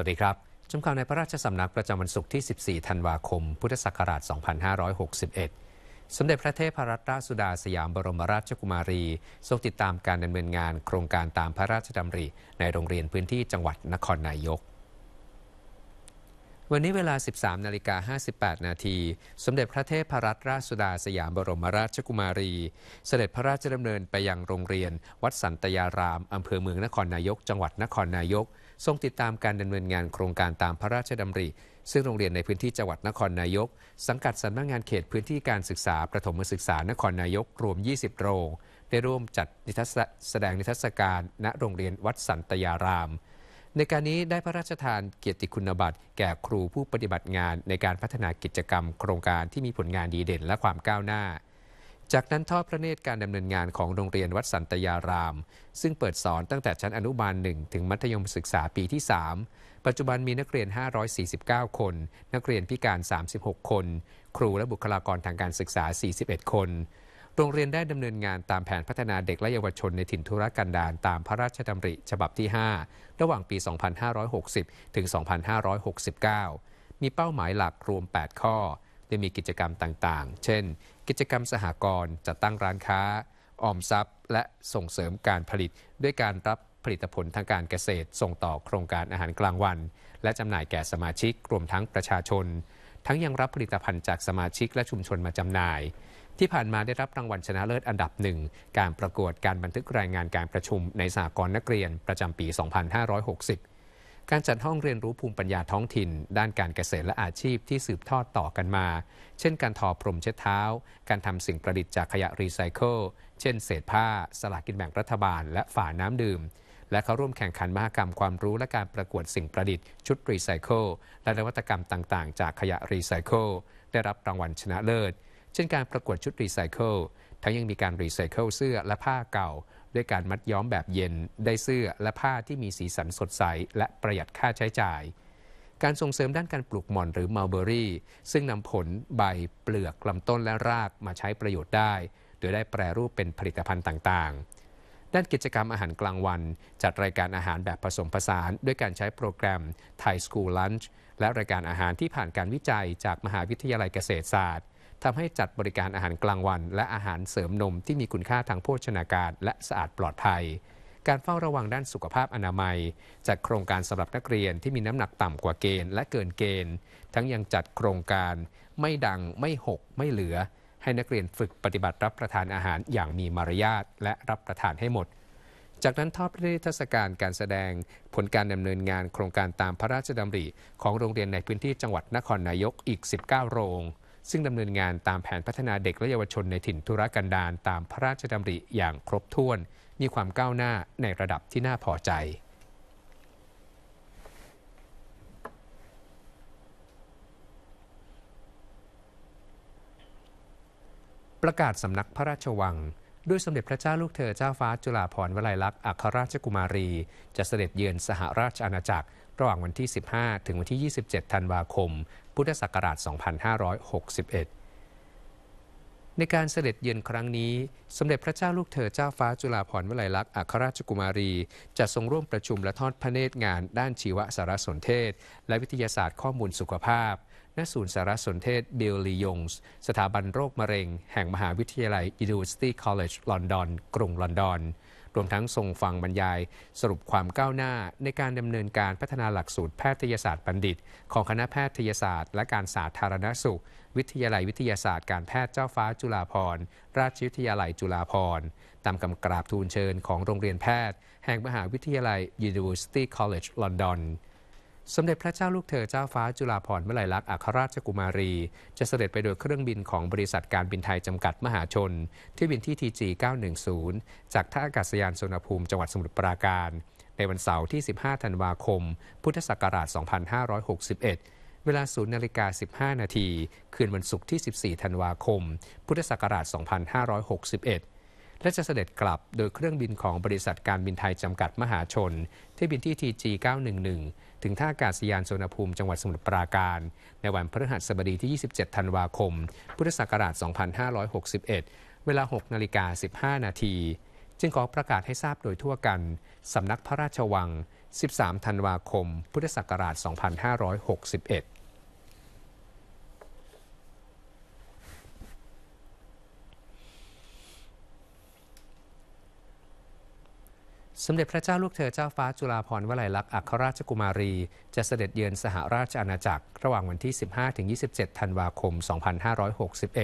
วัสดีครับ ชมข่าวในพระราชสำนักประจำวันศุกร์ที่ 14 ธันวาคม พุทธศักราช 2561 สมเด็จพระเทพรัตนราชสุดาสยามบรมราชกุมารี ทรงติดตามการดำเนินงาน โครงการตามพระราชดำริ ในโรงเรียนพื้นที่จังหวัดนครนายก วันนี้เวลา 13 นาฬิกา 58 นาที สมเด็จพระเทพรัตนราชสุดาสยามบรมราชกุมารี เสด็จพระราชดำเนินไปยังโรงเรียนวัดสันตยารามอำเภอเมืองนครนายก จังหวัดนครนายกทรงติดตามการดำเนินงานโครงการตามพระราชดำริ ซึ่งโรงเรียนในพื้นที่จังหวัดนครนายก สังกัดสำนักงงานเขตพื้นที่การศึกษาประถมศึกษานครนายกรวม 20 โรง ได้ร่วมจัดนิทรรศแสดงนิทรรศการณโรงเรียนวัดสันตยาราม ในการนี้ได้พระราชทานเกียรติคุณบัตรแก่ครูผู้ปฏิบัติงานในการพัฒนากิจกรรม โครงการที่มีผลงานดีเด่นและความก้าวหน้าจากนั้นทอดพระเนตรการดำเนินงานของโรงเรียนวัดสันตยาราม ซึ่งเปิดสอนตั้งแต่ชั้นอนุบาล 1 ถึงมัธยมศึกษาปีที่ 3 ปัจจุบันมีนักเรียน 549 คน นักเรียนพิการ 36 คน ครูและบุคลากรทางการศึกษา 41 คน โรงเรียนได้ดำเนินงานตามแผนพัฒนาเด็กและเยาวชนในถิ่นทุรกันดารตามพระราชดำริ ฉบับที่ 5 ระหว่างปี 2560 ถึง 2569 มีเป้าหมายหลักรวม 8 ข้อได้มีกิจกรรมต่างๆ เช่นกิจกรรมสหกรณ์จัดตั้งร้านค้า ออมทรัพย์ และส่งเสริมการผลิตด้วยการรับผลิตผลทางการเกษตร ส่งต่อโครงการอาหารกลางวัน และจำหน่ายแก่สมาชิกรวมทั้งประชาชน ทั้งยังรับผลิตภัณฑ์จากสมาชิกและชุมชนมาจำหน่าย ที่ผ่านมาได้รับรางวัลชนะเลิศอันดับหนึ่งการประกวดการบันทึกรายงานการประชุมในสหกรณ์นักเรียนประจำปี 2560การจัดห้องเรียนรู้ภูมิปัญญาท้องถิ่น ด้านการเกษตรและอาชีพที่สืบทอดต่อกันมา เช่นการทอพรมเช็ดเท้า การทำสิ่งประดิษฐ์จากขยะรีไซเคิล เช่นเศษผ้าสลากกินแบ่งรัฐบาลและฝาน้ำดื่ม และเขาร่วมแข่งขันมหกรรมความรู้และการประกวดสิ่งประดิษฐ์ชุดรีไซเคิลและนวัตกรรมต่างๆ จากขยะรีไซเคิลได้รับรางวัลชนะเลิศ เช่น การประกวดชุดรีไซเคิล ทั้งยังมีการรีไซเคิลเสื้อและผ้าเก่าด้วยการมัดย้อมแบบเย็น ได้เสื้อและผ้าที่มีสีสันสดใส และประหยัดค่าใช้จ่าย การส่งเสริมด้านการปลูกหม่อนหรือมัลเบอรี่ซึ่งนำผลใบเปลือกลำต้นและรากมาใช้ประโยชน์ได้ โดยได้แปรรูปเป็นผลิตภัณฑ์ต่าง ๆ ด้านกิจกรรมอาหารกลางวัน จัดรายการอาหารแบบผสมผสาน ด้วยการใช้โปรแกรม Thai School Lunch และรายการอาหารที่ผ่านการวิจัยจากมหาวิทยาลัยเกษตรศาสตร์ทำให้จัดบริการอาหารกลางวัน และอาหารเสริมนมที่มีคุณค่าทางโภชนาการและสะอาดปลอดภัย การเฝ้าระวังด้านสุขภาพอนามัย จัดโครงการสำหรับนักเรียนที่มีน้ำหนักต่ำกว่าเกณฑ์และเกินเกณฑ์ทั้งยังจัดโครงการไม่ดังไม่หก ไม่เหลือ ให้นักเรียนฝึกปฏิบัติรับประทานอาหารอย่างมีมารยาทและรับประทานให้หมด จากนั้นทอดพระรรศการการแสดงผลการดำเนินงานโครงการตามพระราชดำริของโรงเรียนในพื้นที่จังหวัดนครนายกอีก19โรงซึ่งดำเนินงานตามแผนพัฒนาเด็กและเยาวชนในถิ่นทุรกันดารตามพระราชดำริอย่างครบถ้วนมีความก้าวหน้าในระดับที่น่าพอใจ ประกาศสำนักพระราชวังด้วยสมเด็จพระเจ้าลูกเธอเจ้าฟ้าจุฬาภรณ์วลัยลักษณ์อัครราชกุมารี จะเสด็จเยือนสหราชอาณาจักรระหว่างวันที่ 15 ถึงวันที่ 27 ธันวาคม พุทธศักราช 2561 ในการเสด็จเยือนครั้งนี้ สมเด็จพระเจ้าลูกเธอเจ้าฟ้าจุฬาภรณ์วลัยลักษณ์ อัครราชกุมารี จะทรงร่วมประชุมและทอดพระเนตรงานด้านชีวสารสนเทศ และวิทยาศาสตร์ข้อมูลสุขภาพ ณ ศูนย์สารสนเทศเบลลียงส์สถาบันโรคมะเร็งแห่งมหาวิทยาลัยอิดูสตี้คอลเลจลอนดอนกรุงลอนดอนรวมทั้งทรงฟังบรรยายสรุปความก้าวหน้าในการดำเนินการพัฒนาหลักสูตรแพทยศาสตร์บัณฑิตของคณะแพทยศาสตร์และการสาธารณสุข วิทยาลัยวิทยาศาสตร์การแพทย์เจ้าฟ้าจุฬาภรณ์ ราชวิทยาลัยจุฬาภรณ์ตามกำกราบทูลเชิญของโรงเรียนแพทย์แห่งมหาวิทยาลัย University College London สมเด็จพระเจ้าลูกเธอเจ้าฟ้าจุฬาภรณ์วลัยลักษณ์อัครราชกุมารี จะเสด็จไปโดยเครื่องบินของบริษัทการบินไทยจำกัดมหาชน ที่บินที่ทีจี910จากท่าอากาศยานสุวรรณภูมิจังหวัดสมุทรปราการ ในวันเสาร์ที่ 15ธันวาคม พุทธศักราช2561 เวลา0นาฬิกา 15 นาที คืนวันศุกร์ที่ 14ธันวาคมพุทธศักราช2561และจะเสด็จกลับโดยเครื่องบินของบริษัทการบินไทยจำกัดมหาชนที่บินที่ TG 911ถึงท่าอากาศยานสุวรรณภูมิจังหวัดสมุทรปราการ ในวันพฤหัสบดีที่ 27 ธันวาคม พุทธศักราช 2561 เวลา 6 นาฬิกา 15 นาที จึงขอประกาศให้ทราบโดยทั่วกัน สำนักพระราชวัง 13 ธันวาคม พุทธศักราช 2561สมเด็จพระเจ้าลูกเธอเจ้าฟ้าจุฬาภรณ์วลัยลักษณ์อัครราชกุมารี จะเสด็จเยือนสหราชอาณาจักรระหว่างวันที่ 15-27 ธันวาคม 2561 เ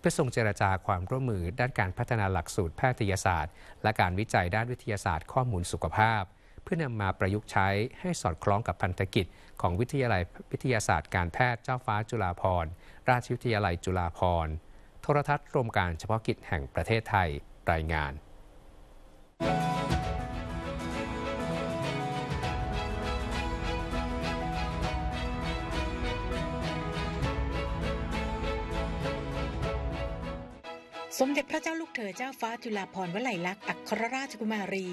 พื่อทรงเจรจาความร่วมมือด้านการพัฒนาหลักสูตรแพทยศาสตร์ และการวิจัยด้านวิทยาศาสตร์ข้อมูลสุขภาพ เพื่อนำมาประยุกต์ใช้ให้สอดคล้องกับพันธกิจ ของวิทยาลัยวิทยาศาสตร์ การแพทย์เจ้าฟ้าจุฬาภรณ์ ราชวิทยาลัยจุฬาภรณ์โทรทัศน์รวมการเฉพาะกิจแห่งประเทศไทยรายงานสมเด็จพระเจ้าลูกเธอเจ้าฟ้าจุฬาภรณ์วลัยลักษณ์อัครราชกุมารี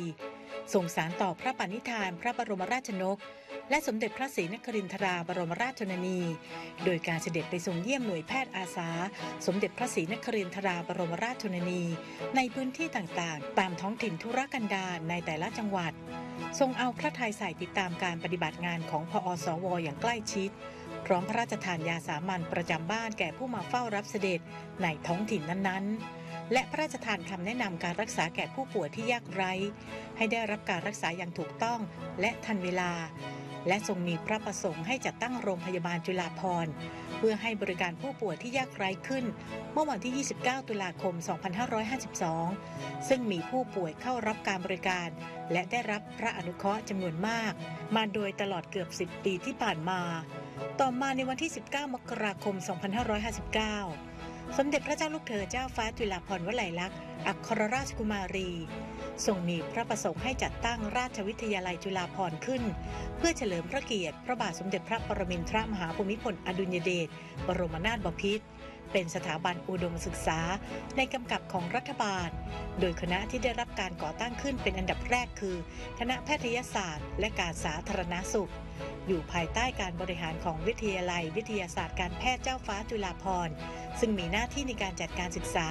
ส่งสารต่อพระปณิธานพระบรมราชนก และสมเด็จพระศรีนครินทราบรมราชชนนี โดยการเสด็จไปทรงเยี่ยมหน่วยแพทย์อาสา สมเด็จพระศรีนครินทราบรมราชชนนี ในพื้นที่ต่างๆ ตามท้องถิ่นธุรกันดารในแต่ละจังหวัด ทรงเอาพระทัยใส่ติดตามการปฏิบัติงานของพอสว อย่างใกล้ชิด พร้อมพระราชทานยาสามัญประจำบ้านแก่ผู้มาเฝ้ารับเสด็จในท้องถิ่นนั้นๆและพระราชทานคำแนะนำการรักษาแก่ผู้ป่วยที่ยากไร้ ให้ได้รับการรักษาอย่างถูกต้องและทันเวลา และทรงมีพระประสงค์ให้จัดตั้งโรงพยาบาลจุฬาภรเพื่อให้บริการผู้ป่วยที่ยากไร้ขึ้นเมื่อวันที่ 29 ตุลาคม 2552 ซึ่งมีผู้ป่วยเข้ารับการบริการ และได้รับพระอนุเคราะห์จำนวนมาก มาโดยตลอดเกือบ10ปีที่ผ่านมา ต่อมาในวันที่ 19 มกราคม 2559สมเด็จพระเจ้าลูกเธอเจ้าฟ้าจุฬาภรณ์วลัยลักษณ์อัครราชกุมารีทรงมีพระประสงค์ให้จัดตั้งราชวิทยาลัยจุฬาภรณ์ขึ้น เพื่อเฉลิมพระเกียรติพระบาทสมเด็จพระปรมินทรมหาภูมิพลอดุลยเดช บรมนาถบพิตรเป็นสถาบันอุดมศึกษาในกำกับของรัฐบาล โดยคณะที่ได้รับการก่อตั้งขึ้นเป็นอันดับแรกคือคณะแพทยศาสตร์และการสาธารณาสุข อยู่ภายใต้การบริหารของวิทยาลัยวิทยาศาสตร์การแพทย์เจ้าฟ้าจุฬาภรณ์ซึ่งมีหน้าที่ในการจัดการศึกษา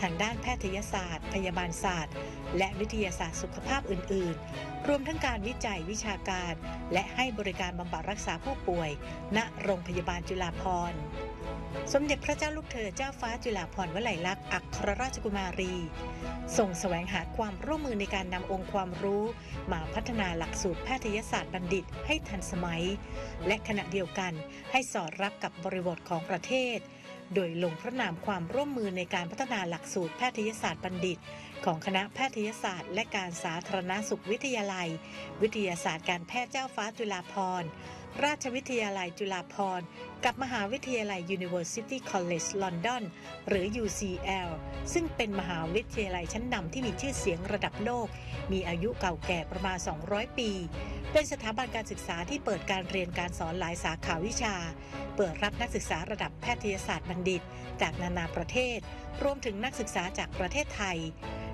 ทางด้านแพทยศาสตร์ พยาบาลศาสตร์ และวิทยาศาสตร์สุขภาพอื่นๆ รวมทั้งการวิจัยวิชาการ และให้บริการบำบัดรักษาผู้ป่วย ณโรงพยาบาลจุฬาภรณ์สมเด็จพระเจ้าลูกเธอเจ้าฟ้าจุฬาภรณ์วลัยลักษณ์อัครราชกุมารี ส่งสแสวงหาความร่วมมือในการนำองค์ความรู้มาพัฒนาหลักสูตรแพทยศาสตร์บัณฑิตให้ทันสมัย และขณะเดียวกันให้สอดรับกับบริบทของประเทศ โดยลงพระนามความร่วมมือในการพัฒนาหลักสูตรแพทยศาสตร์บัณฑิต ของคณะแพทยศาสตร์และการสาธารณาสุขวิทยาลัย วิทยาศาสตร์การแพทย์เจ้าฟ้าจุฬาภรณ์ ราชวิทยาลัยจุฬาภรณ์กับมหาวิทยาลัย University College London หรือ UCL ซึ่งเป็นมหาวิทยาลัยชั้นนำที่มีชื่อเสียงระดับโลก มีอายุเก่าแก่ประมาณ 200 ปี เป็นสถาบันการศึกษาที่เปิดการเรียนการสอนหลายสาขาวิชา เปิดรับนักศึกษาระดับแพทยศาสตร์บัณฑิต จากนานาประเทศ รวมถึงนักศึกษาจากประเทศไทย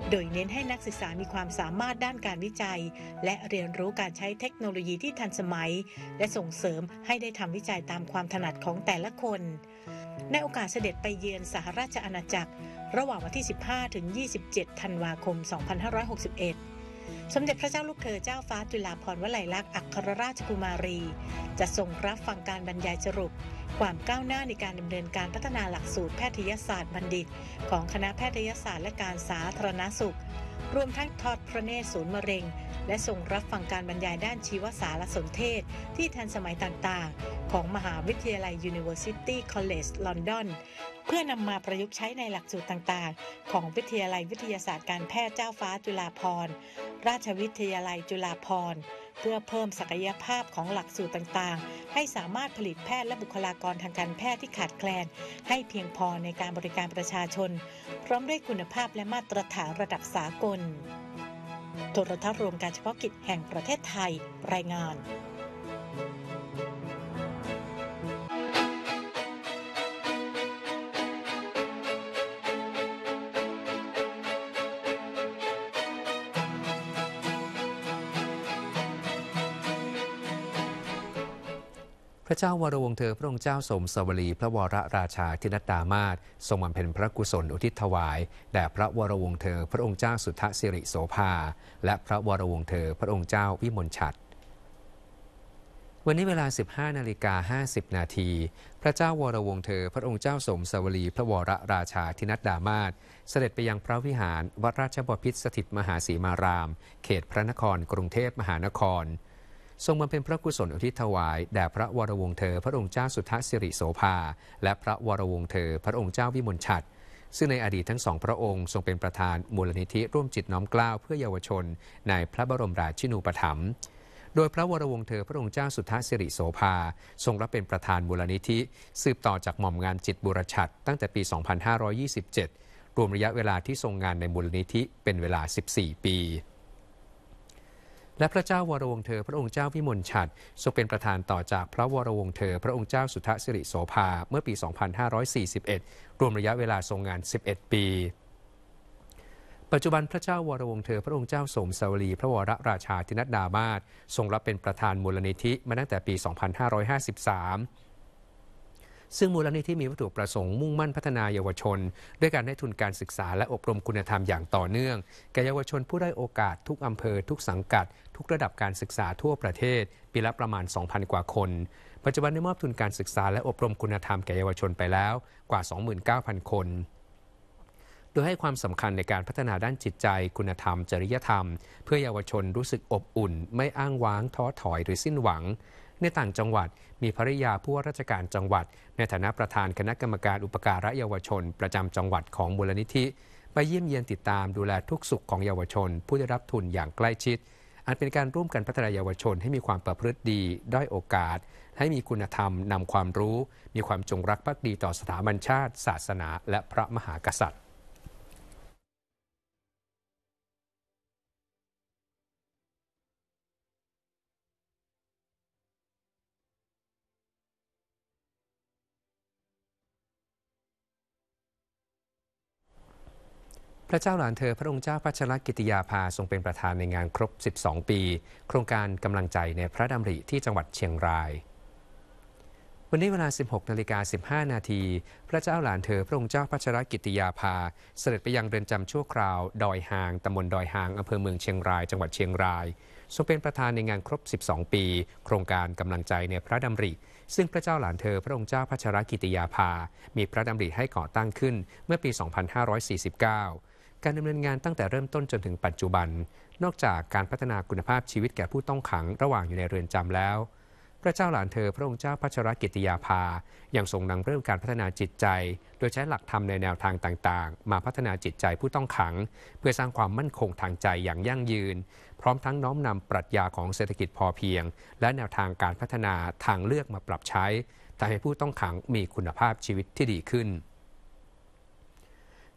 โดยเน้นให้นักศึกษามีความสามารถด้านการวิจัย และเรียนรู้การใช้เทคโนโลยีที่ทันสมัย และส่งเสริมให้ได้ทำวิจัยตามความถนัดของแต่ละคน ในโอกาสเสด็จไปเยือนสหราชอาณาจักร ระหว่างวันที่ 15 ถึง 27 ธันวาคม 2561 สมเด็จพระเจ้าลูกเธอเจ้าฟ้าจุฬาภรณ์วลัยลักษณ์อัครราชกุมารี จะทรงรับฟังการบรรยายสรุป ความก้าวหน้าในการดำเนินการพัฒนาหลักสูตรแพทยศาสตร์บัณฑิต ของคณะแพทยศาสตร์และการสาธารณสุข รวมทั้งทอดพระเนตรศูนย์มะเร็งและทรงรับฟังการบรรยายด้านชีวสารสนเทศที่ทันสมัยต่างๆ ของมหาวิทยาลัย University College London เพื่อนำมาประยุกต์ใช้ในหลักสูตรต่างๆ ของวิทยาลัยวิทยาศาสตร์การแพทย์เจ้าฟ้าจุฬาภรณ์ราชวิทยาลัยจุฬาภรณ์ เพื่อเพิ่มศักยภาพของหลักสูตรต่างๆ ให้สามารถผลิตแพทย์และบุคลากรทางการแพทย์ที่ขาดแคลนให้เพียงพอในการบริการประชาชนพร้อมด้วยคุณภาพและมาตรฐานระดับสากลโทรทัศน์รวมการเฉพาะกิจแห่งประเทศไทยรายงานพระเจ้าวรวงเธอพระองค์เจ้าสมสวลีพระวรราชาธินตามาศทรงบำเพ็ญพระกุศลอุทิศถวายแด่พระวรวงเธอพระองค์เจ้าสุทธสิริโสภา และพระวรวงเธอพระองค์เจ้าวิมลชัดวันนี้เวลา 15นาฬิกา50นาทีพระเจ้าวรวงเธอพระองค์เจ้าสมสวลี พระวรราชาธินัดดามาศเสด็จไปยังพระวิหารวัดราชบพิตรสถิตมหาสีมาราม เขตพระนคร กรุงเทพมหานครทรงบำเพ็ญพระกุศลอุทิศถวายแด่พระวรวงศ์เธอพระองค์เจ้าสุทธสิริโสภา และพระวรวงศ์เธอพระองค์เจ้าวิมลชัดซึ่งในอดีตทั้งสองพระองค์ทรงเป็นประธานมูลนิธิร่วมจิตน้อมกล้าวเพื่อเยาวชนในพระบรมราชินูปถัมภ์โดยพระวรวงศ์เธอพระองค์เจ้าสุทธาสิริโสภา ทรงรับเป็นประธานมูลนิธิสืบต่อจากหม่อมงานจิตบุรชัดตั้งแต่ปี 2527 รวมระยะเวลาที่ทรงงานในมูลนิธิเป็นเวลา 14 ปีและพระเจ้าวรวงเธอพระองค์เจ้าวิมลชัดทรงเป็นประธานต่อจากพระวรวงเธอพระองค์เจ้าสุทธสิริโสภาเมื่อปี 2541 รวมระยะเวลาทรงงาน 11 ปี ปัจจุบันพระเจ้าวรวงเธอ พระองค์เจ้าสมสวรีพระวรราชาธินัดดามาศทรงรับเป็นประธานมูลนิธิมาตั้งแต่ปี 2553 ซึ่งมูลนิธิมีวัตถุประสงค์มุ่งมั่นพัฒนาเยาวชน ด้วยการให้ทุนการศึกษาและอบรมคุณธรรมอย่างต่อเนื่องแก่เยาวชนผู้ได้โอกาสทุกอำเภอทุกสังกัดทุกระดับการศึกษาทั่วประเทศปีละประมาณ 2,000 กว่าคน ปัจจุบันได้มอบทุนการศึกษาและอบรมคุณธรรมแก่เยาวชนไปแล้วกว่า 29,000 คน โดยให้ความสำคัญในการพัฒนาด้านจิตใจคุณธรรม จริยธรรม เพื่อเยาวชนรู้สึกอบอุ่น ไม่อ้างว้างท้อถอย หรือสิ้นหวัง ในต่างจังหวัดมีภริยาผู้ว่าราชการจังหวัด ในฐานะประธานคณะกรรมการอุปการะเยาวชน ประจำจังหวัดของมูลนิธิ ไปเยี่ยมเยียนติดตามดูแลทุกสุขของเยาวชน ผู้ได้รับทุนอย่างใกล้ชิดอันเป็นการร่วมกันพัฒนายเยาวชนให้มีความประพฤติดี ด้อยโอกาส ให้มีคุณธรรมนำความรู้ มีความจงรักภักดีต่อสถาบันชาติ ศาสนาและพระมหากษัตริย์พระเจ้าหลานเธอพระองค์เจ้าพัชรกิติยาภาทรงเป็นประธานในงานครบ 12 ปี โครงการกำลังใจในพระดำริที่จังหวัดเชียงราย วันนี้เวลา 16 นาฬิกา 15 นาที พระเจ้าหลานเธอพระองค์เจ้าพัชรกิติยาภาเสด็จไปยังเรือนจำชั่วคราวดอยหางตำบลดอยหาง อำเภอเมืองเชียงราย จังหวัดเชียงรายทรงเป็นประธานในงานครบ 12 ปี โครงการกำลังใจในพระดำริ ซึ่งพระเจ้าหลานเธอพระองค์เจ้าพัชรกิติยาภา มีพระดำริให้ก่อตั้งขึ้นเมื่อปี 2549การดำเนินงานตั้งแต่เริ่มต้นจนถึงปัจจุบัน นอกจากการพัฒนาคุณภาพชีวิตแก่ผู้ต้องขังระหว่างอยู่ในเรือนจำแล้ว พระเจ้าหลานเธอพระองค์เจ้าพัชรกิติยาภา ยังทรงนำเรื่องการพัฒนาจิตใจ โดยใช้หลักธรรมในแนวทางต่างๆ มาพัฒนาจิตใจผู้ต้องขัง เพื่อสร้างความมั่นคงทางใจอย่างยั่งยืน พร้อมทั้งน้อมนำปรัชญาของเศรษฐกิจพอเพียง และแนวทางการพัฒนาทางเลือกมาปรับใช้ ทำให้ผู้ต้องขังมีคุณภาพชีวิตที่ดีขึ้น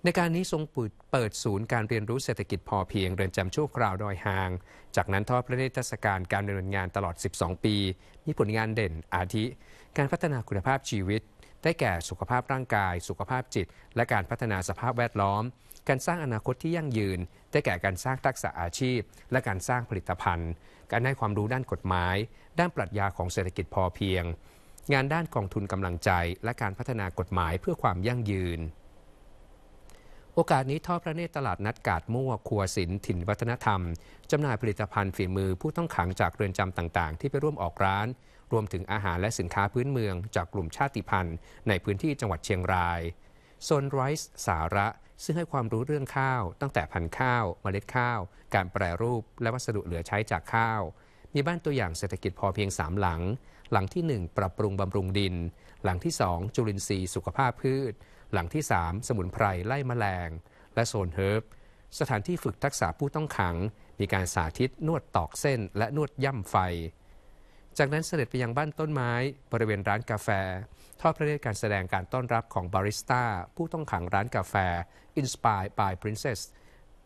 ในการนี้ทรงเปิดศูนย์การเรียนรู้เศรษฐกิจพอเพียงเรือนจำชั่วคราวดอยหาง จากนั้นทอดพระเนตรทศการการดำเนินงานตลอด 12 ปี มีผลงานเด่นอาทิ การพัฒนาคุณภาพชีวิต ได้แก่สุขภาพร่างกาย สุขภาพจิต และการพัฒนาสภาพแวดล้อม การสร้างอนาคตที่ยั่งยืน ได้แก่การสร้างทักษะอาชีพ และการสร้างผลิตภัณฑ์ การให้ความรู้ด้านกฎหมาย ด้านปรัชญาของเศรษฐกิจพอเพียง งานด้านกองทุนกำลังใจ และการพัฒนากฎหมายเพื่อความยั่งยืนโอกาสนี้ทอดพระเนตรตลาดนัดกาดมั่วครัวศิลป์ถิ่นวัฒนธรรมจำหน่ายผลิตภัณฑ์ฝีมือผู้ต้องขังจากเรือนจำต่างๆ ที่ไปร่วมออกร้าน รวมถึงอาหารและสินค้าพื้นเมืองจากกลุ่มชาติพันธุ์ ในพื้นที่จังหวัดเชียงรายโซนไรซ์สาระซึ่งให้ความรู้เรื่องข้าวตั้งแต่พันธุ์ข้าว เมล็ดข้าว การแปรรูป และวัสดุเหลือใช้จากข้าว มีบ้านตัวอย่างเศรษฐกิจพอเพียง3หลัง หลังที่1ปรับปรุงบำรุงดิน หลังที่2จุลินทรีย์สุขภาพพืชหลังที่ 3 สมุนไพรไล่มแมลง และโซนเฮิร์บสถานที่ฝึกทักษะผู้ต้องขัง มีการสาธิตนวดตอกเส้น และนวดย่ำไฟ จากนั้นเสด็จไปยังบ้านต้นไม้ บริเวณร้านกาแฟ ทอดพระเนตรการแสดงการต้อนรับของบาริสต้า ผู้ต้องขังร้านกาแฟ Inspired by Princess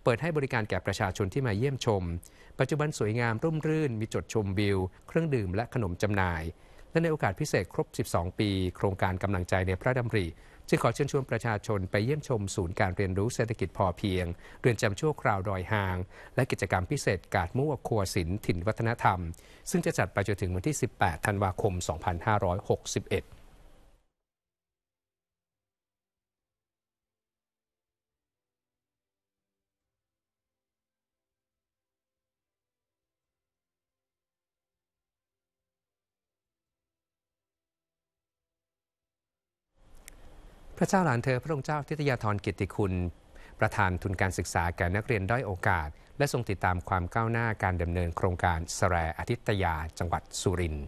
เปิดให้บริการแก่ประชาชนที่มาเยี่ยมชม ปัจจุบันสวยงามร่มรื่นมีจดชมวิวเครื่องดื่มและขนมจำหน่าย และในโอกาสพิเศษครบ 12 ปี โครงการกำลังใจในพระดำริจึงขอเชิญชวนประชาชนไปเยี่ยมชมศูนย์การเรียนรู้เศรษฐกิจพอเพียง เรือนจำชั่วคราวดอยหาง และกิจกรรมพิเศษกาดมั่วครัวศิลป์ถิ่นวัฒนธรรม ซึ่งจะจัดไปจนถึงวันที่ 18 ธันวาคม 2561พระเจ้าหลานเธอพระองค์เจ้าทิตยาธรกิติคุณ ประธานทุนการศึกษาแก่นักเรียนด้อยโอกาสและทรงติดตามความก้าวหน้าการดำเนินโครงการสแสรอาทิตยาจังหวัดสุรินทร์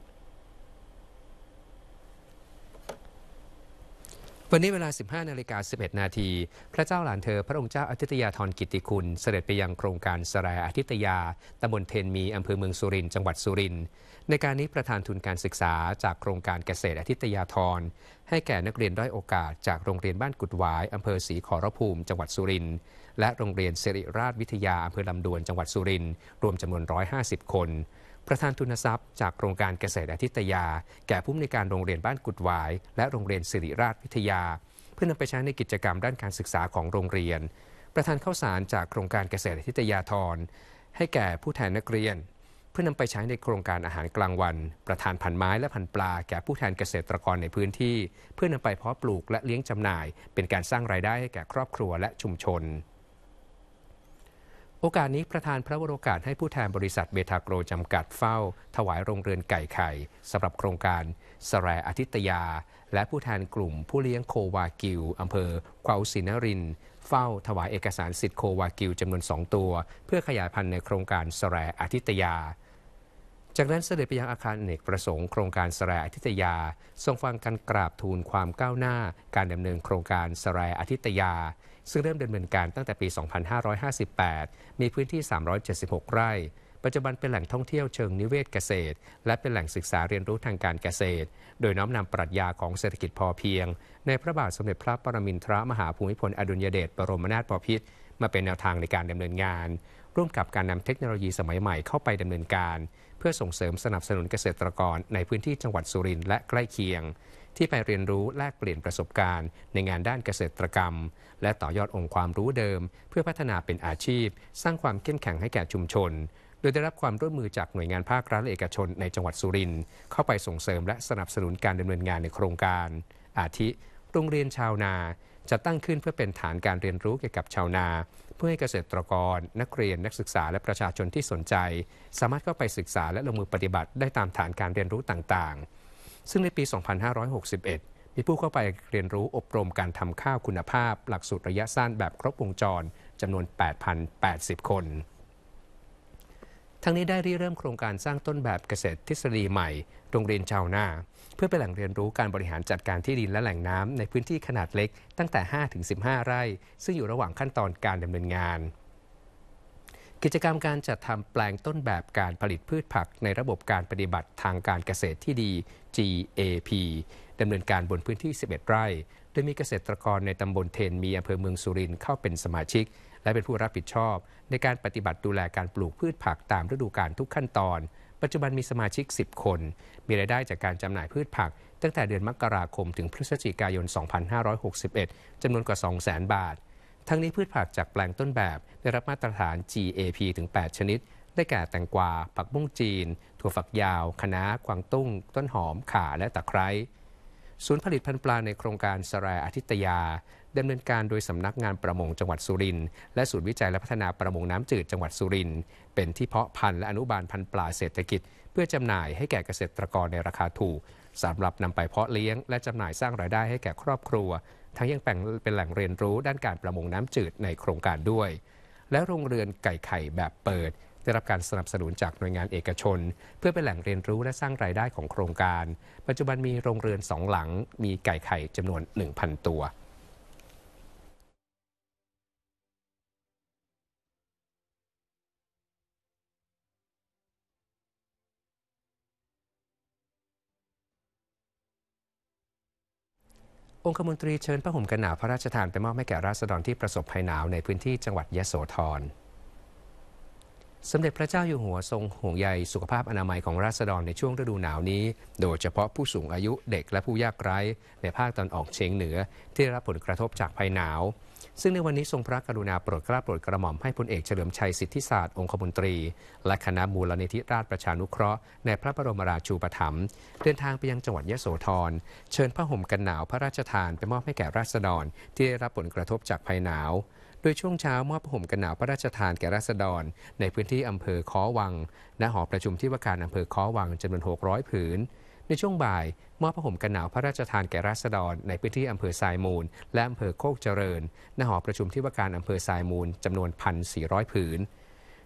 วันนี้เวลา 15นาฬิกา11นาที พระเจ้าหลานเธอพระองค์เจ้าอาทิตยาธรกิติคุณ เสด็จไปยังโครงการสรายอาทิตยาตำบลเทนมีอำเภอเมืองสุรินทร์จังหวัดสุรินทร์ในการนี้ประธานทุนการศึกษาจากโครงการเกษตรอาทิตยาธรให้แก่นักเรียนด้อยโอกาสจากโรงเรียนบ้านกุดหวายอำเภอศรีขอรภูมิจังหวัดสุรินทร์และโรงเรียนสิริราชวิทยาอำเภอลำดวนจังหวัดสุรินทร์รวมจำนวน150 คนประธานทุนทรัพย์จากโครงการเกษตรอาทิตยา แก่ผู้มำนการโรงเรียนบ้านกุดหวาย และโรงเรียนสิริราชวิทยา เพื่อนำไปใช้ในกิจกรรมด้านการศึกษาของโรงเรียน ประธานข้าวสารจากโครงการเกษตรอาทิตยาทรให้แก่ผู้แทนนักเรียน เพื่อนำไปใช้ในโครงการอาหารกลางวัน ประธานพันไม้และพันปลาแก่ผู้แทนเกษตรกรในพื้นที่ เพื่อนำไปเพาะปลูกและเลี้ยงจำหน่าย เป็นการสร้างรายได้ให้แก่ครอบครัวและชุมชนโอกาสนี้ประธานพระวโรกาสให้ผู้แทนบริษัทเบทาโกรจำกัดเฝ้า ถวายโรงเรือนไก่ไข่สำหรับโครงการสแรอาทิตยา และผู้แทนกลุ่ม ผู้เลี้ยงโควากิวอำเภอควาสินรินเฝ้าถวายเอกสารสิทธิ์โควากิวจำนวน2ตัวเพื่อขยายพันธุ์ในโครงการสแรอาทิตยา จากนั้นเสด็จไปยังอาคารเอกประสงค์โครงการสแรอาทิตยา ทรงฟังการกราบทูลความก้าวหน้าการดำเนินโครงการสแรอาทิตยาซึ่งเริ่มดำเนินการตั้งแต่ปี 2558 มีพื้นที่ 376 ไร่ ปัจจุบันเป็นแหล่งท่องเที่ยวเชิงนิเวศเกษตร และเป็นแหล่งศึกษาเรียนรู้ทางการเกษตร โดยน้อมนำปรัชญาของเศรษฐกิจพอเพียง ในพระบาทสมเด็จพระปรมินทรมหาภูมิพล อดุลยเดชบรมนาถบพิตรมาเป็นแนวทางในการดำเนินงาน ร่วมกับการนำเทคโนโลยีสมัยใหม่เข้าไปดำเนินการ เพื่อส่งเสริมสนับสนุนเกษตรกรในพื้นที่จังหวัดสุรินทร์และใกล้เคียงที่ไปเรียนรู้แลกเปลี่ยนประสบการณ์ในงานด้านเกษตรกรรม และต่อยอดองค์ความรู้เดิมเพื่อพัฒนาเป็นอาชีพ สร้างความเข้มแข็งให้แก่ชุมชน โดยได้รับความร่วมมือจากหน่วยงานภาครัฐและเอกชนในจังหวัดสุรินทร์เข้าไปส่งเสริมและสนับสนุนการดำเนินงานในโครงการ อาทิ โรงเรียนชาวนา จะตั้งขึ้นเพื่อเป็นฐานการเรียนรู้เกี่ยวกับชาวนา เพื่อให้เกษตรกร นักเรียนนักศึกษาและประชาชนที่สนใจ สามารถเข้าไปศึกษาและลงมือปฏิบัติได้ตามฐานการเรียนรู้ต่างๆซึ่งในปี 2561 มีผู้เข้าไปเรียนรู้อบรมการทำข้าวคุณภาพ หลักสูตรระยะสั้นแบบครบวงจรจำนวน 8,080 คน ทั้งนี้ได้ริเริ่มโครงการสร้างต้นแบบเกษตรทฤษฎีใหม่ โรงเรียนชาวนาเพื่อเป็นแหล่งเรียนรู้การบริหารจัดการที่ดินและแหล่งน้ำในพื้นที่ขนาดเล็กตั้งแต่ 5-15 ไร่ซึ่งอยู่ระหว่างขั้นตอนการดำเนินงานกิจกรรมการจัดทำแปลงต้นแบบการผลิตพืชผักในระบบการปฏิบัติทางการเกษตรที่ดี GAP ดำเนินการบนพื้นที่ 11 ไร่ โดยมีเกษตรกรในตำบลเทนมีอำเภอเมืองสุรินทร์เข้าเป็นสมาชิก และเป็นผู้รับผิดชอบในการปฏิบัติดูแลการปลูกพืชผักตามฤดูกาลทุกขั้นตอน ปัจจุบันมีสมาชิก 10 คน มีรายได้จากการจำหน่ายพืชผัก ตั้งแต่เดือนมกราคมถึงพฤศจิกายน 2561 จำนวนกว่า 200,000บาททั้งนี้พืชผักจากแปลงต้นแบบได้รับมาตรฐาน GAP ถึง 8 ชนิด ได้แก่แตงกวา ผักบุ้งจีน ถั่วฝักยาว คะน้ากวางตุ้ง ต้นหอม ข่า และตะไคร้ ศูนย์ผลิตพันธุ์ปลาในโครงการสรายอาทิตยาดำเนินการโดยสำนักงานประมงจังหวัดสุรินทร์และศูนย์วิจัยและพัฒนาประมงน้ำจืดจังหวัดสุรินทร์เป็นที่เพาะพันธุ์และอนุบาลพันธุ์ปลาเศรษฐกิจเพื่อจำหน่ายให้แก่เกษตรกรในราคาถูกสำหรับนำไปเพาะเลี้ยง และจำหน่ายสร้างรายได้ให้แก่ครอบครัวทั้งยังแปลงเป็นแหล่งเรียนรู้ด้านการประมงน้ำจืดในโครงการด้วย และโรงเรือนไก่ไข่แบบเปิด ได้รับการสนับสนุนจากหน่วยงานเอกชน เพื่อเป็นแหล่งเรียนรู้และสร้างรายได้ของโครงการ ปัจจุบันมีโรงเรือนสองหลัง มีไก่ไข่จำนวน1,000ตัวองคมนตรีเชิญพระห่มกันหนาวพระราชทานไปมอบให้แก่ราษฎรที่ประสบภัยหนาวในพื้นที่จังหวัดยะโสธรสมเด็จพระเจ้าอยู่หัวทรงห่วงใยสุขภาพอนามัยของราษฎรในช่วงฤดูหนาวนี้ โดยเฉพาะผู้สูงอายุเด็กและผู้ยากไร้ในภาคตอนออกเฉียงเหนือที่รับผลกระทบจากภัยหนาวซึ่งในวันนี้ทรงพระกรุณาโปรดกล้าโปรดกระหม่อมให้พลเอกเฉลิมชัยสิทธิศาสตร์องคมนตรีและคณะมูลนิธิราชประชานุเคราะห์ในพระบรมราชูปถัมภ์เดินทางไปยังจังหวัดยะโสธร เชิญผ้าห่มกันหนาวพระราชทานไปมอบให้แก่ราษฎร ที่ได้รับผลกระทบจากภัยหนาว โดยช่วงเช้ามอบผ้าห่มกันหนาวพระราชทานแก่ราษฎร ในพื้นที่อำเภอค้อวังณหอประชุมที่ว่าการอำเภอค้อวังจำนวนหกร้อยผืนในช่วงบ่ายมอบผ้าห่มกันหนาวพระราชทานแก่ราษฎร ในพื้นที่อำเภอทรายมูล และอำเภอโคกเจริญณหอประชุมที่ว่าการอำเภอทรายมูล จำนวน 1,400ผืน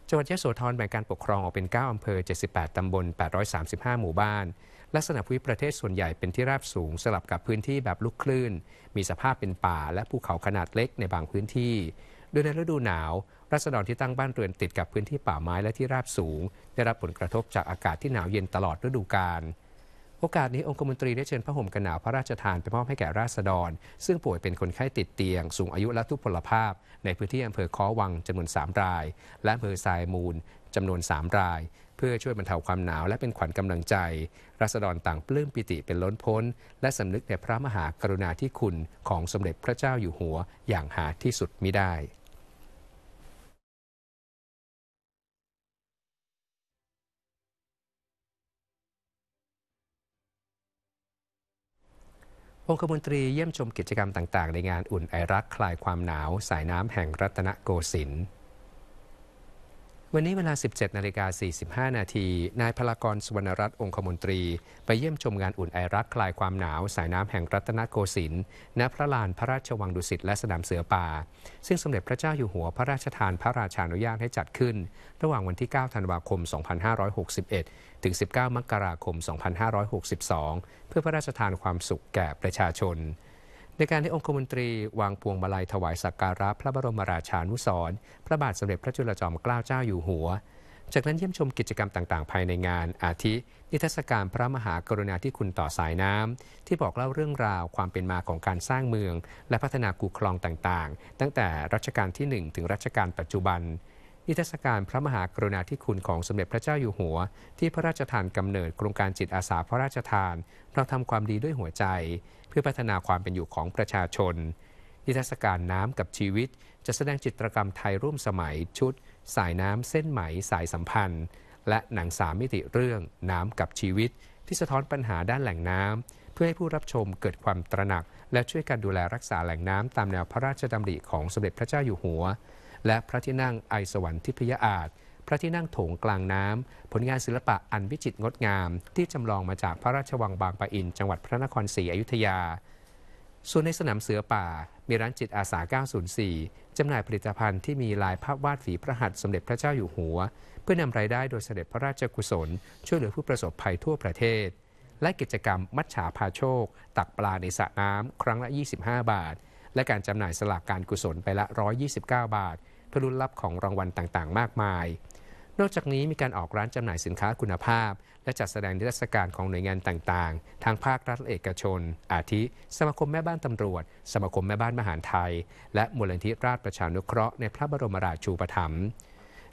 จังหวัดยะโสธรแบ่งการปกครองออกเป็น 9 อำเภอ 78 ตำบล835 หมู่บ้าน ลักษณะภูมิประเทศส่วนใหญ่เป็นที่ราบสูง สลับกับพื้นที่แบบลุกคลื่น มีสภาพเป็นป่าและภูเขาขนาดเล็กในบางพื้นที่ โดยในฤดูหนาวรัษฎรที่ตั้งบ้านเรือนติดกับพื้นที่ป่าไม้และที่ราบสูงได้รับผลกระทบจากอากาศที่หนาวเย็นตลอดฤดูกาลโอกาสนี้องคมนตรีได้เชิญพระห่มกระหนาวพระราชทานไปมอบให้แก่ราษฎร ซึ่งป่วยเป็นคนไข้ติดเตียง สูงอายุและทุพพลภาพ ในพื้นที่อำเภอคอวังจำนวน 3 ราย และอำเภอทรายมูลจำนวน 3 ราย เพื่อช่วยบรรเทาความหนาวและเป็นขวัญกำลังใจ ราษฎรต่างปลื้มปิติเป็นล้นพ้น และสำนึกในพระมหากรุณาธิคุณของสมเด็จพระเจ้าอยู่หัวอย่างหาที่สุดมิได้องคมนตรีเยี่ยมชมกิจกรรมต่าง ๆ ในงานอุ่นไอรักคลายความหนาว สายน้ำแห่งรัตนโกสินทร์วันนี้เวลา 17นาฬิกา45นาทีนายพลากร สุวรรณรัตน์ องคมนตรี ไปเยี่ยมชมงานอุ่นไอรักคลายความหนาว สายน้ำแห่งรัตนโกสินทร์ณพระลานพระราชวังดุสิตและสนามเสือป่า ซึ่งสมเด็จพระเจ้าอยู่หัวพระราชทานพระราชานุญาตให้จัดขึ้น ระหว่างวันที่ 9 ธันวาคม 2561 ถึง 19 มกราคม 2562เพื่อพระราชทานความสุขแก่ประชาชน ในการที่องคมนตรีวางพวงมาลัยถวายสักการะ พระบรมราชานุสรณ์พระบาทสมเด็จพระจุลจอมเกล้าเจ้าอยู่หัว จากนั้นเยี่ยมชมกิจกรรมต่างๆภายในงานอาทิ นิทรรศการพระมหากรุณาธิคุณต่อสายน้ำ ที่บอกเล่าเรื่องราวความเป็นมาของการสร้างเมือง และพัฒนากูคลองต่างๆ ตั้งแต่รัชกาลที่1ถึงรัชกาลปัจจุบันนิทรรศการพระมหากรุณาธิคุณของสมเด็จพระเจ้าอยู่หัว ที่พระราชทานกำเนิดโครงการจิตอาสาพระราชทาน เราทำความดีด้วยหัวใจ เพื่อพัฒนาความเป็นอยู่ของประชาชนนิทรรศการน้ำกับชีวิตจะแสดงจิตรกรรมไทยร่วมสมัยชุด สายน้ำเส้นไหม สายสัมพันธ์ และหนังสามมิติเรื่อง น้ำกับชีวิต ที่สะท้อนปัญหาด้านแหล่งน้ำเพื่อให้ผู้รับชมเกิดความตระหนัก และช่วยกันดูแลรักษาแหล่งน้ำตามแนวพระราชดำริของสมเด็จพระเจ้าอยู่หัวและพระที่นั่งไอสวรรค์ทิพยอาจพระที่นั่งโถงกลางน้ำ ผลงานศิลปะอันวิจิตรงดงาม ที่จำลองมาจากพระราชวังบางปะอิน จังหวัดพระนครศรีอยุธยา ส่วนในสนามเสือป่า มีร้านจิตอาสา 904จำหน่ายผลิตภัณฑ์ที่มีลายภาพวาดฝีพระหัตถ์สมเด็จพระเจ้าอยู่หัว เพื่อนำรายได้โดยเสด็จพระราชกุศล ช่วยเหลือผู้ประสบภัยทั่วประเทศ และกิจกรรมมัชฉาพาโชค ตักปลาในสระน้ำครั้งละ 25 บาท และการจำหน่ายสลากการกุศลไปละ129 บาทเพื่อลุ่นรับของรางวัลต่างๆ มากมาย นอกจากนี้มีการออกร้านจำหน่ายสินค้าคุณภาพ และจัดแสดงนิทรรศการของหน่วยงานต่างๆ ทางภาครัฐเอกชน อาทิ สมาคมแม่บ้านตำรวจ สมาคมแม่บ้านมหารไทย และมูลนิธิราชประชานุเคราะห์ในพระบรมราชูปถัมภ์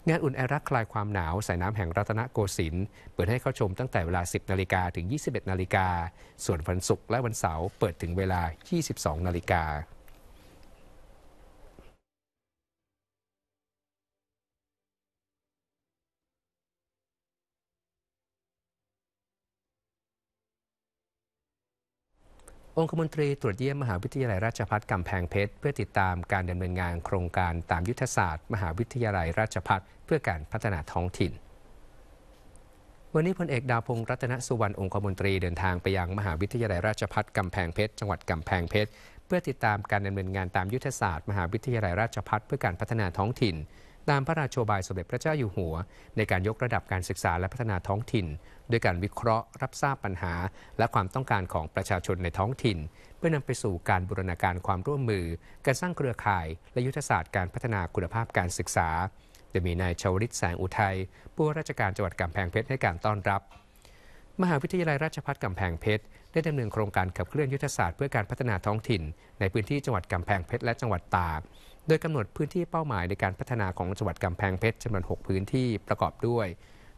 งานอุ่นไอรักคลายความหนาว สายน้ำแห่งรัตนโกสินทร์เปิดให้เข้าชมตั้งแต่เวลา 10 นาฬิกาถึง 21 นาฬิกาส่วนวันศุกร์และวันเสาร์เปิดถึงเวลา 22 นาฬิกาองคมนตรีตรวจเยี่ยมมหาวิทยาลัยราชภัฏกำแพงเพชรเพื่อติดตามการดำเนินงานโครงการตามยุทธศาสตร์มหาวิทยาลัยราชภัฏเพื่อการพัฒนาท้องถิ่น วันนี้พลเอกดาวพงศ์รัตนสุวรรณองคมนตรีเดินทางไปยังมหาวิทยาลัยราชภัฏกำแพงเพชรจังหวัดกำแพงเพชรเพื่อติดตามการดำเนินงานตามยุทธศาสตร์มหาวิทยาลัยราชภัฏเพื่อการพัฒนาท้องถิ่นตามพระราชโชบายสมเด็จพระเจ้าอยู่หัว ในการยกระดับการศึกษาและพัฒนาท้องถิ่น ด้วยการวิเคราะห์ รับทราบปัญหา และความต้องการของประชาชนในท้องถิ่น เพื่อนำไปสู่การบูรณาการความร่วมมือ การสร้างเครือข่าย และยุทธศาสตร์การพัฒนาคุณภาพการศึกษาโดยมีนายชาวริตแสงอุทัยผู้ว่าราชการจังหวัดกำแพงเพชรให้การต้อนรับ มหาวิทยาลัยราชภัฏกำแพงเพชรได้ดำเนินโครงการขับเคลื่อนยุทธศาสตร์เพื่อการพัฒนาท้องถิ่น ในพื้นที่จังหวัดกำแพงเพชรและจังหวัดตากโดยกำหนดพื้นที่เป้าหมายในการพัฒนาของจังหวัดกำแพงเพชรจำนวน6 พื้นที่ประกอบด้วย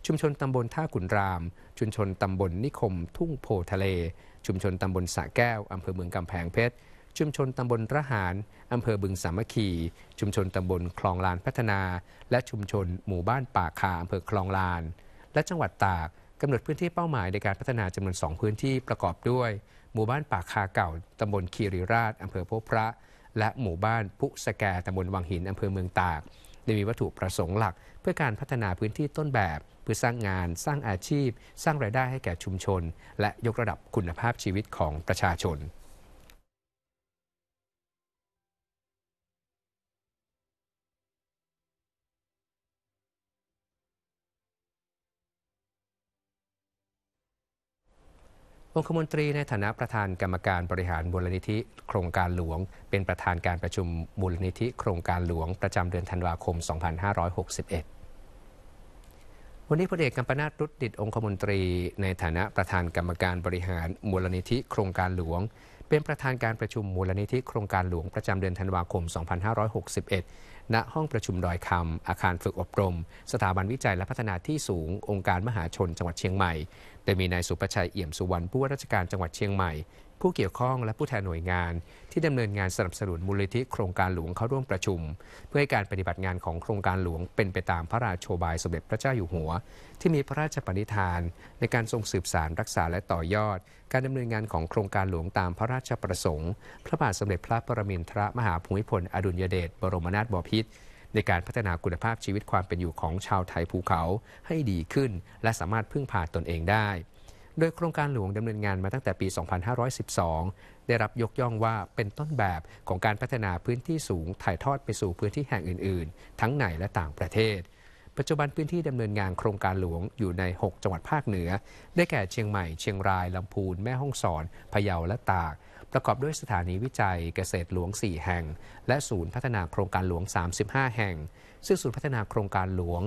ชุมชนตำบลท่าขุนราม ชุมชนตำบลนิคมทุ่งโพทะเล ชุมชนตำบลสะแก้วอำเภอเมืองกำแพงเพชรชุมชนตำบลระหารอำเภอบึงสามัคคีชุมชนตำบลคลองลานพัฒนา และชุมชนหมู่บ้านป่าคาอำเภอคลองลาน และจังหวัดตากกำหนดพื้นที่เป้าหมายในการพัฒนาจำนวน2พื้นที่ประกอบด้วยหมู่บ้านป่าคาเก่าตำบลคีรีราชอำเภอโพพระและหมู่บ้านพุสแกตำบลวังหินอำเภอเมืองตากโดยมีวัตถุประสงค์หลักเพื่อการพัฒนาพื้นที่ต้นแบบ เพื่อสร้างงาน สร้างอาชีพ สร้างรายได้ให้แก่ชุมชน และยกระดับคุณภาพชีวิตของประชาชนองคมนตรีในฐานะประธานกรรมการบริหารมูลนิธิ โครงการหลวงเป็นประธานการประชุมมูลนิธิโครงการหลวงประจำเดือนธันวาคม 2561วันนี้พลเอกกัมปนาตรุดติดองคมนตรีในฐานะประธานกรรมการบริหาร มูลนิธิโครงการหลวงเป็นประธานการประชุมมูลนิธิโครงการหลวงประจำเดือนธันวาคม 2561 ณห้องประชุมดอยคำอาคารฝึกอบรมสถาบันวิจัยและพัฒนาที่สูงองค์การมหาชนจังหวัดเชียงใหม่โดยมีนายสุประชัย เอี่ยมสุวรรณผู้ว่าราชการจังหวัดเชียงใหม่ผู้เกี่ยวข้องและผู้แทนหน่วยงานที่ดำเนินงานสนับสนุนมูลนิธิโครงการหลวงเข้าร่วมประชุม เพื่อให้การปฏิบัติงานของโครงการหลวงเป็นไปตามพระราชโบายสมเด็จพระเจ้าอยู่หัว ที่มีพระราชปณิธานในการทรงสืบสารรักษาและต่อยอด การดำเนินงานของโครงการหลวงตามพระราชประสงค์ พระบาทสมเด็จพระปรมินทรมหาภูมิพลอดุลยเดชบรมนาถบพิตรในการพัฒนาคุณภาพชีวิตความเป็นอยู่ของชาวไทยภูเขาให้ดีขึ้นและสามารถพึ่งพาตนเองได้โดยโครงการหลวงดำเนินงานมาตั้งแต่ปี 2512 ได้รับยกย่องว่าเป็นต้นแบบของการพัฒนาพื้นที่สูง ถ่ายทอดไปสู่พื้นที่แห่งอื่นๆ ทั้งในและต่างประเทศ ปัจจุบันพื้นที่ดำเนินงานโครงการหลวงอยู่ใน 6 จังหวัดภาคเหนือ ได้แก่เชียงใหม่ เชียงราย ลำพูน แม่ฮ่องสอน พะเยา และตาก ประกอบด้วยสถานีวิจัยเกษตรหลวง 4 แห่ง และศูนย์พัฒนาโครงการหลวง 35 แห่ง ซึ่งศูนย์พัฒนาโครงการหลวง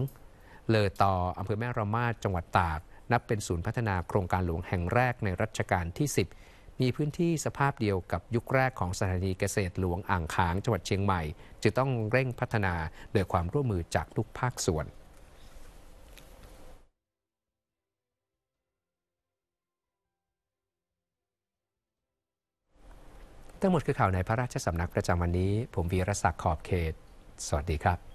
เลอตออำเภอแม่ระมาดจังหวัดตากนับเป็นศูนย์พัฒนาโครงการหลวงแห่งแรกในรัชกาลที่ 10 มีพื้นที่สภาพเดียวกับยุคแรกของสถานีเกษตรหลวงอ่างขางจังหวัดเชียงใหม่ จะต้องเร่งพัฒนาโดยความร่วมมือจากทุกภาคส่วนทั้งหมดคือข่าวในพระราชสำนักประจำวันนี้ ผมวีรศักดิ์ขอบเขต สวัสดีครับ